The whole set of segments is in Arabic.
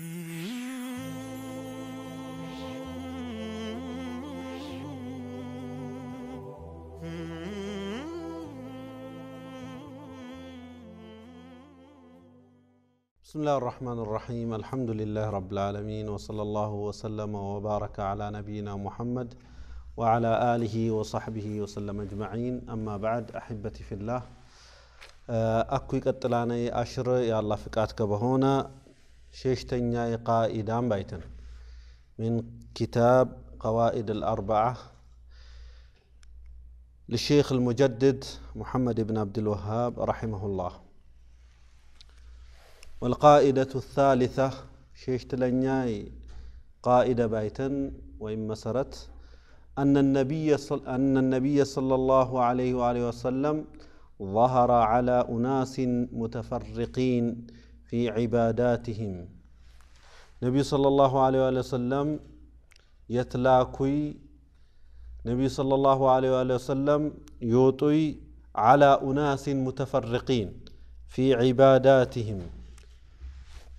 بسم الله الرحمن الرحيم الحمد لله رب العالمين وصلى الله وسلم وبارك على نبينا محمد وعلى آله وصحبه وسلم أجمعين أما بعد أحبتي في الله آه، أكوي قتلاني أشر يا الله فكاتك بهونا شيشتنياي قائدان بيتن من كتاب قوائد الأربعة للشيخ المجدد محمد بن عبد الوهاب رحمه الله والقائدة الثالثة شيشتلنياي قائدة بيتن وإما سرت أن النبي صل أن النبي صلى الله عليه وآله وسلم ظهر على أناس متفرقين في عباداتهم نبي صلى الله عليه وآله وسلم يتلاكي نبي صلى الله عليه وآله وسلم يوطي على أناس متفرقين في عباداتهم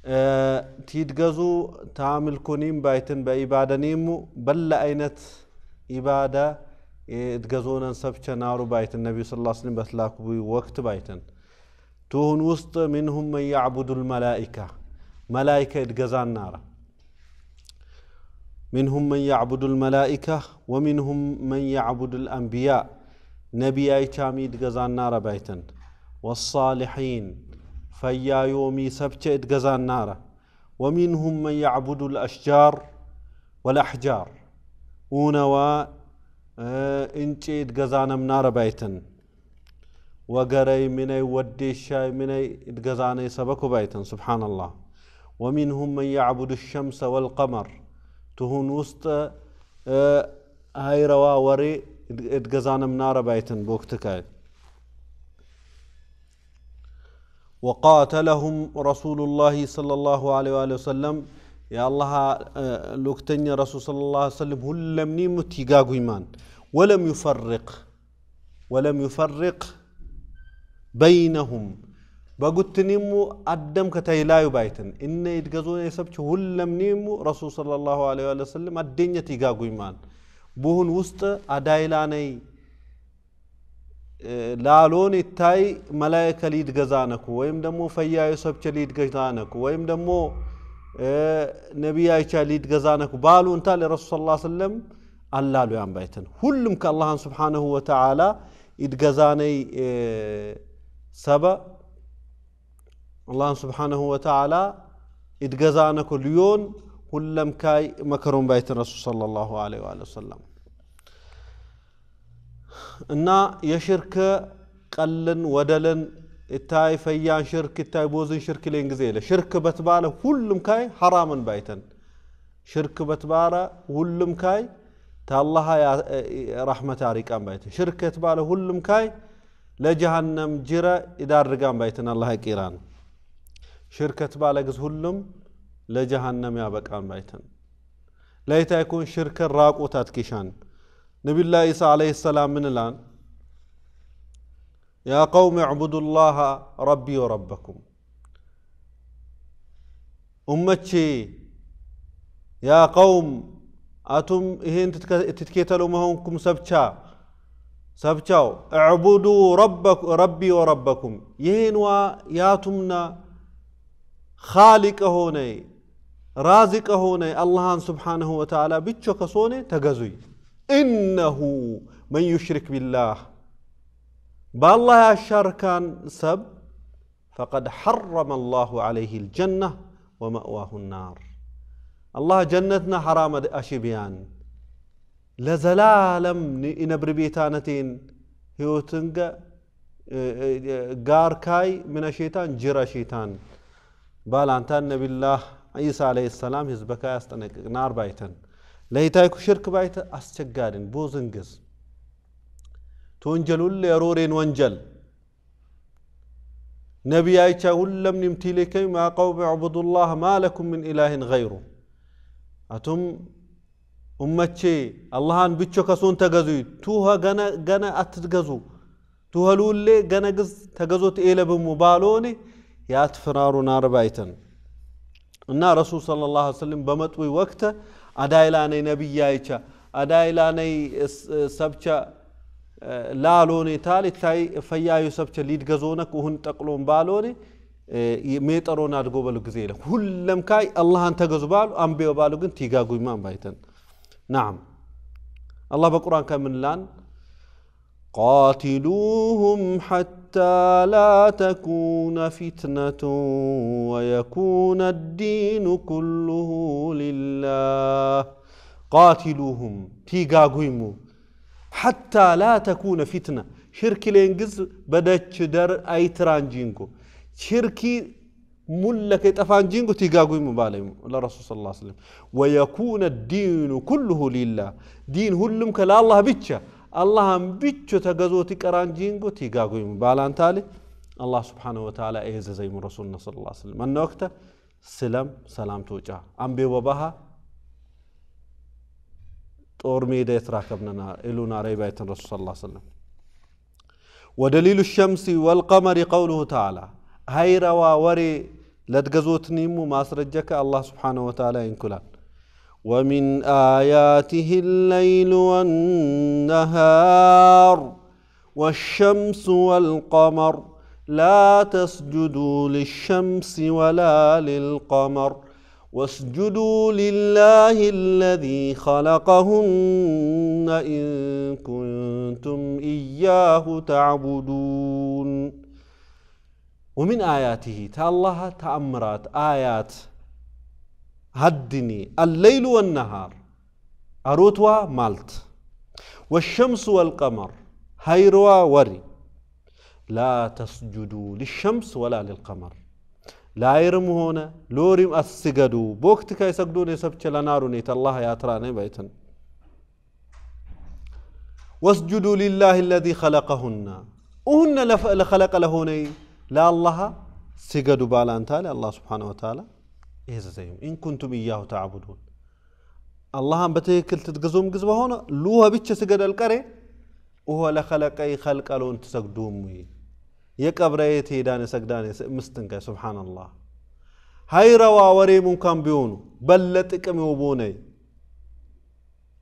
آه، تيدغزو تعمل كونين بايتن بإبادنيم بل أينت إبادة يتقزونا سبشا نارو بايتن نبي صلى الله عليه وسلم بتلاكوي وقت بايتن تهن وسط منهم من يعبد الملائكة ملائكة يتقزان نارا منهم من يعبد الملائكة ومنهم من يعبد الأنبياء نبي أي تامي يتقزان نارا بيتا والصالحين فيا يومي سبت يتقزان نارا ومنهم من يعبد الأشجار والأحجار ونوا انت يتقزان نارا بيتا وقري مني وديشاي مني اتقزاني سبكو بايتن سبحان الله ومنهم من يعبد الشمس والقمر تهون وسط آه، هاي روا وري اتقزان منار بايتن بوكتكاي وقاتلهم رسول الله صلى الله عليه وآله وسلم يا الله آه، لوكتني رسول صلى الله عليه وسلم هلمني متيقاقو إيمان ولم يفرق ولم يفرق በይነሁም በጉትኒሙ አደም ከተይላዩ ባይትን እነ ይድገዞ የሰብች ሁለምኒሙ ረሱል ለ ላሁ ለ ወሰለም አደኘት ይጋጉኝማል ቡሁን ውስጥ አዳይላነይ ላሎን ይታይ መላይከ ሊድገዛነኩ ወይም ደግሞ ፈያዩ ሰብች ሊድገዛነኩ ወይም ደግሞ ነቢያይቻ ሊድገዛነኩ ባሉ እንታ ለረሱል ስ ሰለም አላሉ ያን ባይትን ሁሉም ከአላህን ስብሓነሁ ወተዓላ ይድገዛነይ سبا الله سبحانه وتعالى اتجزانا كل يوم كلم كاي مكرم بيت الرسول صلى الله عليه وآله وسلم إن يشرك قلن ودلن اتاي فيان شرك اتاي بوزن شرك لين جزيلة شرك بتبالة كلم كاي حراما بيتن شرك بتبالة كلم كاي تالله يا رحمة تاريك أم بيتن شرك بتبالة كلم كاي لجهنم جرا إذا رقام بيتنا الله كيران شركة بالاقز هلم لجهنم يا بكان بيتنا ليت يكون شركة راق وتاتكيشان نبي الله عيسى عليه السلام من الآن يا قوم اعبدوا الله ربي وربكم أمتي يا قوم أتم أنت إهين هم كم سبتشا سبچاو اعبدوا ربك ربي وربكم يهنوا ياتمنا خالق هوني رازق هوني الله سبحانه وتعالى بيتشو كسوني تغزوي انه من يشرك بالله بالله يا شركان سب فقد حرم الله عليه الجنه ومأواه النار الله جنتنا حرام اشبيان لزلالم إنبر بيتانتين هيوتنغ غاركاي من الشيطان جرى شيطان بل أنت النبي الله عيسى عليه السلام هزبكا يستنك نار بايتن ليتايكو شرك بايت أستجارين بوزنجز تونجلو اللي أرورين وانجل نبي عيشا لم نمتي لكي ما قوم عبد الله ما لكم من إله غيره أتم እመቼ አላሃን ብቾ ከሱን ተገዙ ቱኸ ገነ ገነ አትትገዙ ቱኸሉሌ ገነ ግዝ ተገዞት ኤለብሙ ባሎኒ የአት ፍራሩን አርባይተን እና ረሱል ስለ ላ ስለም በመጡ ወቅተ አዳይላነይ ነቢያ አይቻ አዳይላነይ ሰብቻ ላሎኔ ታል ታይ ፈያዩ ሰብቸ ሊድ ገዞነክ ውሁን ጠቅሎን ባሎኔ ሜጠሮን አድጎ በሉ ጊዜ ይለ ሁለም ካይ አላህን ተገዙ ባሉ አንቤ ባሉ ግን ቲጋጉይማን ባይተን نعم الله بقرآن من لان قاتلوهم حتى لا تكون فتنة ويكون الدين كله لله قاتلوهم تيغاغويمو حتى لا تكون فتنة شركي لينجز بدأت در أي ترانجينكو شركي ملك يطفان جينغو تيغاغو مبالي لرسول صلى الله عليه وسلم ويكون الدين كله لله دين هلم كلا الله بيتشا الله بيتشو تغزو تقران جينغو تيغاغو مبالان تالي الله سبحانه وتعالى ايز زي من رسولنا صلى الله عليه وسلم من وقت سلام سلام توجا ام بي وبها طور ميدا يتراكبنا الونا ريبايت الرسول صلى الله عليه وسلم ودليل الشمس والقمر قوله تعالى روا وري مو ما ماسرجك الله سبحانه وتعالى كلان ومن آياته الليل والنهار والشمس والقمر لا تسجدوا للشمس ولا للقمر واسجدوا لله الذي خلقهن إن كنتم إياه تعبدون ومن آياته تالله تأمرات آيات هدني الليل والنهار أروتوا مالت والشمس والقمر هيروا وري لا تسجدوا للشمس ولا للقمر لا يرم هنا لورم أسجدوا بوقتك يسجدون يسبت لنار نيت الله يا تراني بيتن واسجدوا لله الذي خلقهن أهن لخلق لهني لا الله سجدوا بالان تالي الله سبحانه وتعالى إيه زيهم إن كنتم إياه تعبدون الله هم بتيكل تتقزوم جزبه هنا لوها بيتش سجد الكري وهو لخلق اي خلق ألون تسجدوم يكبريت هيدان سجداني مستنك سبحان الله هاي روا وري ممكن بيونو بلتك ميوبوني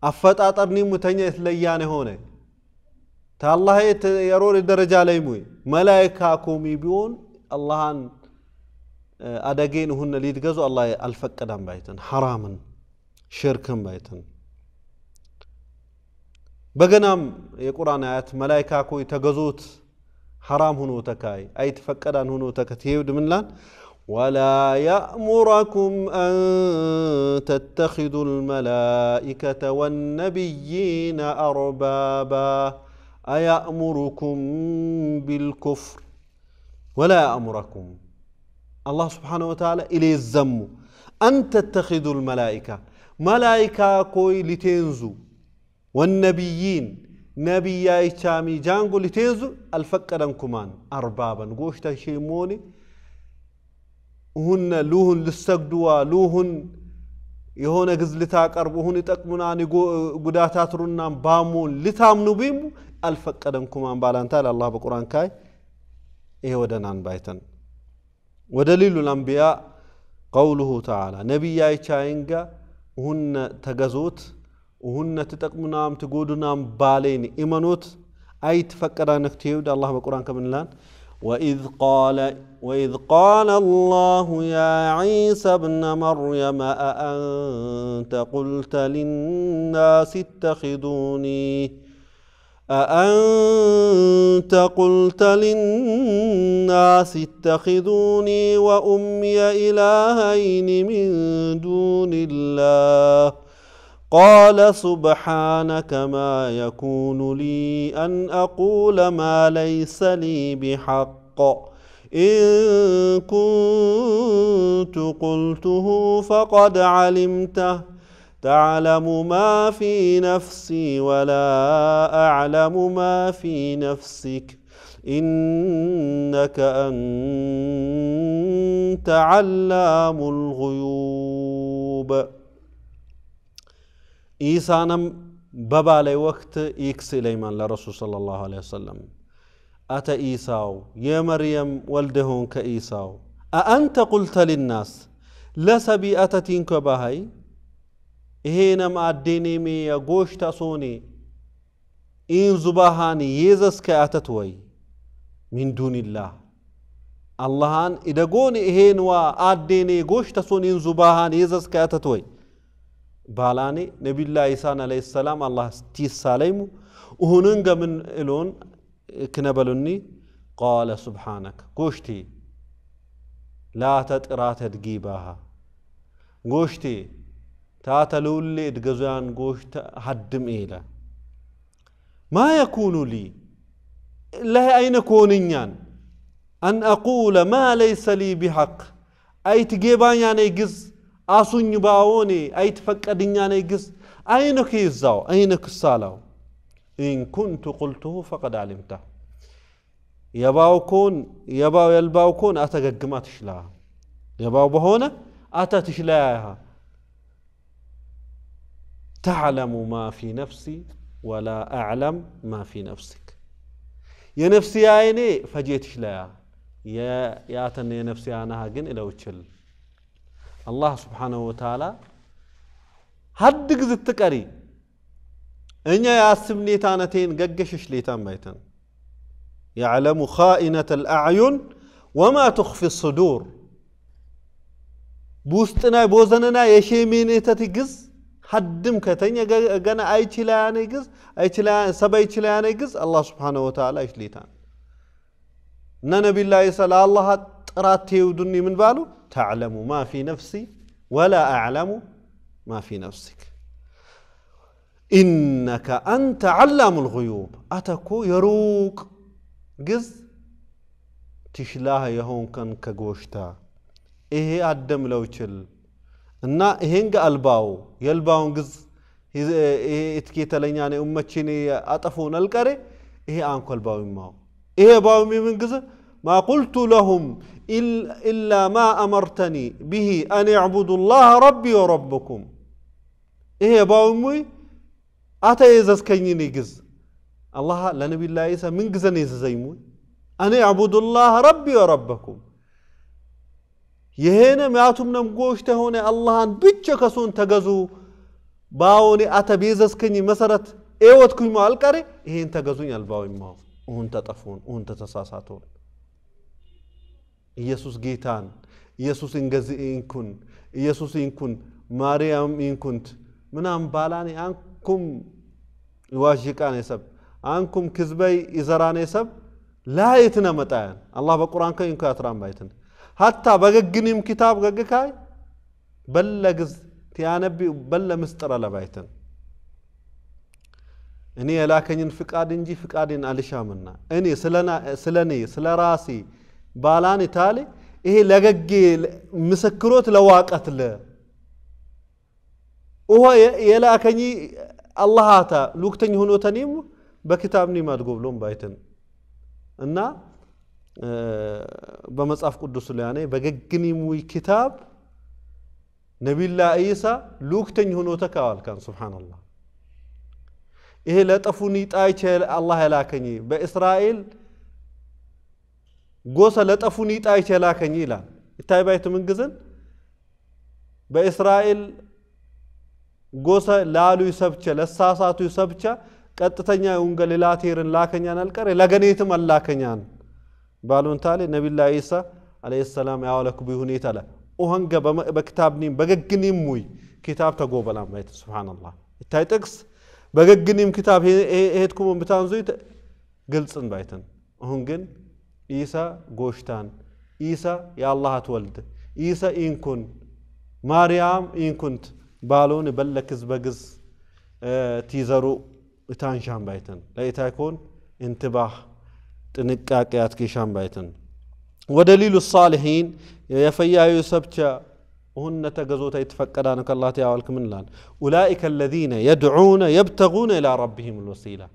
أفتأت أرني متنية ليانه هوني تالله يرور الدرجة ليموي ملائكة كومي بيون أن أدعين آه، هن اللي يتقزوا الله دم بيتن حراما شركا بيتن بقنام يقرأنا آيات ملائكة كوي تقزوت حرام هنو تكاي أي تفقدان هنو تكتيود من لان ولا يأمركم أن تتخذوا الملائكة والنبيين أربابا أيأمركم بالكفر ولا يأمركم الله سبحانه وتعالى إليه الزم أن تتخذوا الملائكة ملائكة كوي لتنزو والنبيين نبي يا إتشامي جانغو لتنزو الفقران كمان أربابا قوشتا شيموني هن لوهن للسجدوا لوهن የሆነ ግዝ ልታቀርቡ ሁን ይጠቅሙና ጉዳታትሩና ባሙን ልታምኑ ቢሙ አልፈቀደንኩማን ባላንታ ለአላህ በቁርአን ካይ ይሄ ወደናን ባይተን ودليل الأنبياء قوله تعالى نبي ياي تشاينغا هن تغزوت وهن تتقمنام تقودنام بالين إيمانوت أي تفكر أنك تيود الله بقرآن كمن لان وإذ قال وإذ قال الله يا عيسى ابن مريم أأنت قلت للناس اتخذوني أأنت قلت للناس اتخذوني وأمي إلهين من دون الله قال سبحانك ما يكون لي ان اقول ما ليس لي بحق ان كنت قلته فقد علمته تعلم ما في نفسي ولا اعلم ما في نفسك انك انت علام الغيوب إيسانم بەبالێ وەخت ئیکس لەیمان لە ڕسو صل الله عليه وسلم ئەتە إيساو يا مريم والدهون كإيساو أأنت قلت للناس لەسەبی ئەتەتین كباهي بەهەی هێنەم ئادێنێمێە گۆشتە سۆنێ ئین زوباهانی یێزەس کە ئەتەتوەی من دون الله ئەلهان ئیدەگۆنی هێنوە ئادێنێ گۆشتە سۆنین إن زباهاني يزس كأتتوي بالاني نبي الله عيسى عليه السلام الله تيس ساليمو وهننجا من إلون كنبلني قال سبحانك قوشتي لا تترات تجيبها قوشتي تاتلولي ادقزوان قوشت هدم إيلا ما يكون لي لا أين كونيا أن أقول ما ليس لي بحق أي تجيبان يعني جز አሱኝባዎኔ አይትፈቀድኛ ነይግስ አይነክ ይዛው አይነክ ሳላው ኢንኩንቱ ቁልቱሁ ፈቀድ አሊምታ የባውኮን የባው የልባውኮን አተገግማ ትሽላ የባው በሆነ አታ ትሽላ ተዕለሙ ማ ፊ ነፍሲ ወላ አዕለም ማ ፊ ነፍሲክ የነፍሲ አይኔ ፈጄ ትሽላ ያ የነፍሲ አናሃ ግን እለውችል አላህ ስብሓነሁ ወተዓላ ሀድ ግዝ ትቀሪ እኛ تانتين ሌታነቴን ገገሸሽ ሌታን بيتان يعلم خائنة الأعين وما تخفي الصدور بوستنا بوزننا يشيمين تتجز حدم كتن جنا أي تلان يجز أي تلا سبا أي تلان الله سبحانه وتعالى يشليتان نبي الله يسأل الله تراتي ودني من بالو تعلم ما في نفسي ولا أعلم ما في نفسك إنك أنت علام الغيوب أتكو يروك قز تشلاه يهون كان كغوشتا إيه أدم لو تشل إنا إهنغ ألباو يلباون قز إيه لن يعني أمتشيني أطفون الكري إيه أنكو الباو إماو إيه باو مي من ما قلت لهم إلا ما أمرتني به أن اعبدوا الله ربي وربكم إيه يا باومي أتا يزاز كنيني قز الله لنبي الله إيسا من قزن يززيموي أن اعبدوا الله ربي وربكم يهنا ماتم نمقوشته هنا أن بيتشا سون تقزو باوني أتا بيزاز كني مسرت إيه كيما القري إيه انت قزوني الباوي ماو وانت تفون وانت تساساتون ኢየሱስ ጌታን ኢየሱስ እንገዚ ኢንኩን ኢየሱስ ኢንኩን ማርያም ኢንኩንት ምናም ባላኔ አንኩም ይዋዥቃኔ ሰብ አንኩም ክዝበይ ይዘራኔ ሰብ ላየትነ መጣያን አላህ በቁርአን ከ ኢንኩ ያትራም ባይትን ሀታ በገግንም ኪታብ ገግካይ በለ ግዝ ቲያነቢ በለ ምስጥረ ለባይትን እኔ የላከኝን ፍቃድ እንጂ ፍቃድን አልሻምና እኔ ስለ እኔ ስለ ራሴ ባላን ታሊ ይሄ ለገጌ ምስክሮት ለዋቀትለ እሆ የላከኝ አላሃታ ሉክተኝ ሆኖተኒም በኪታብኒ ማድጎብሎም ባይትን እና በመጽሐፍ ቅዱስ ላይ በገግኒም ዊ ኪታብ ነቢላ ኢሳ ሉክተኝ ሆኖተ ካዋልካን ሱብሓነላህ ይሄ ለጠፉኒ ጣይቼ አላህ የላከኝ በእስራኤል ጎሰ ለጠፉን ይጣይት የላከኝ ይላል እንታይ ባይት ምንግዝን በእስራኤል ጎሰ ላሉ ይሰብቸ ለሳሳቱ ይሰብቸ ቀጥተኛ የወንገል ላቴርን ላከኛን አልቀር ለገኔትም አላከኛን ባሉንታሌ ነቢላ ኢሳ አለይሂ ሰላም ያዋለኩ ቢ ሁኔታ ለ ኦሃንገ በክታብኒም በገግኒም ሙይ ኪታብ ተጎበላም ባይት ስብሓንላ እታይ ጥቅስ በገግኒም ኪታብ ሄድኩም ብታንዙይ ግልጽን ባይትን አሁን ግን عيسى غوشتان عيسى يا الله تولد عيسى إن كن مريم إن كنت بالون بلك زبجز آه، تيزرو إتان شام بايتن لا يكون انتباه تنكاك ياتكي شام بايتن ودليل الصالحين يفيا يسبتا هن تجزو تيتفكر أنك الله تعالى من لان أولئك الذين يدعون يبتغون إلى ربهم الوسيلة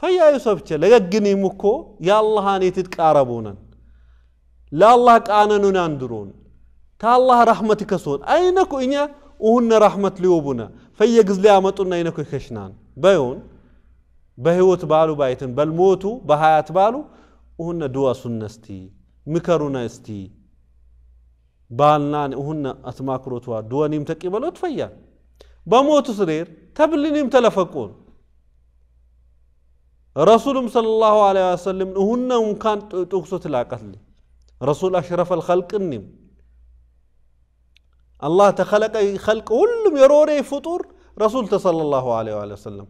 فيا يوسف تشا لا جني مكو يا الله هاني تتقاربون لا الله كاننوا ناندرون تا الله رحمتك سون اينكو انيا اون رحمت ليوبنا فيا غزل يامطون اينكو كشنان بيون بهوت بالو بايتن بل موتو بحيات بالو اون دوا سنستي مكرونا استي بالنا اون اسماكروتوا دوا نيم تقبلوت فيا بموت سرير تبلنيم تلفقون رسول صلى الله عليه وسلم هن كان تقصد لاقتلي رسول أشرف الخلق النم الله تخلق خلق كل يروري فطور رسول صلى الله عليه واله وسلم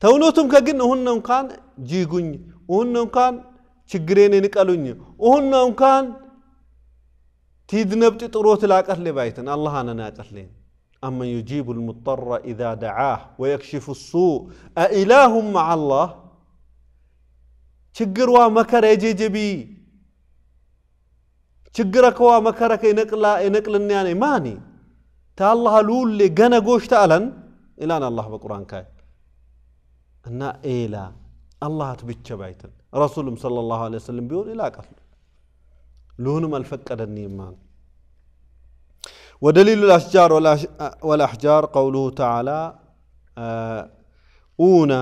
تولوتم كجن هن كان جيغني هن كان تجريني نكالوني هن كان تيدنبت تروت لاقتلي بيتن الله أنا ناقتلين أما يجيب المضطر إذا دعاه ويكشف السوء أإله مع الله؟ شجروا مكر اجي جبي شجرك وا مكرك ينقل ينقل يعني ماني تا الله لول لي غنا غوشت الان الى الله بالقران كاي ان ايلا الله تبيتش بايت رسول صلى الله عليه وسلم بيقول الى قتل لون ما الفقدني ما ودليل الاشجار والاحجار قوله تعالى اونا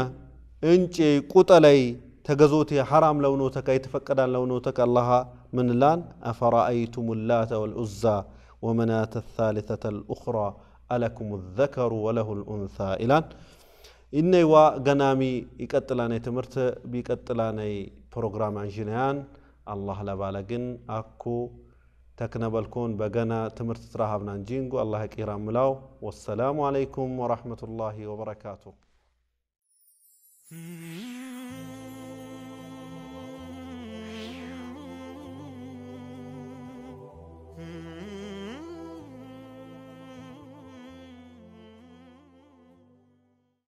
انجي قتلي ተገዞት ሐራም ለውኖ ተካ የተፈቀዳን ለውኖ ተካ አላሃ ምን ላን አፈራአይቱም ላተ ወልዑዛ ወመናተ ታሊተተ ልኡኽራ አለኩም ዘከሩ ወለሁ ልኡንሳ ኢላን ኢነይዋ ገናሚ ይቀጥላናይ ትምህርት ቢቀጥላናይ ፕሮግራም አንዥንያን አላህ ለባለ ግን አኩ ተክነበልኮን በገና ትምህርት ትራሃብና እንጂንጉ አላህ ቂራ ምላው ወሰላሙ አለይኩም ወራህመቱላሂ ወበረካቱ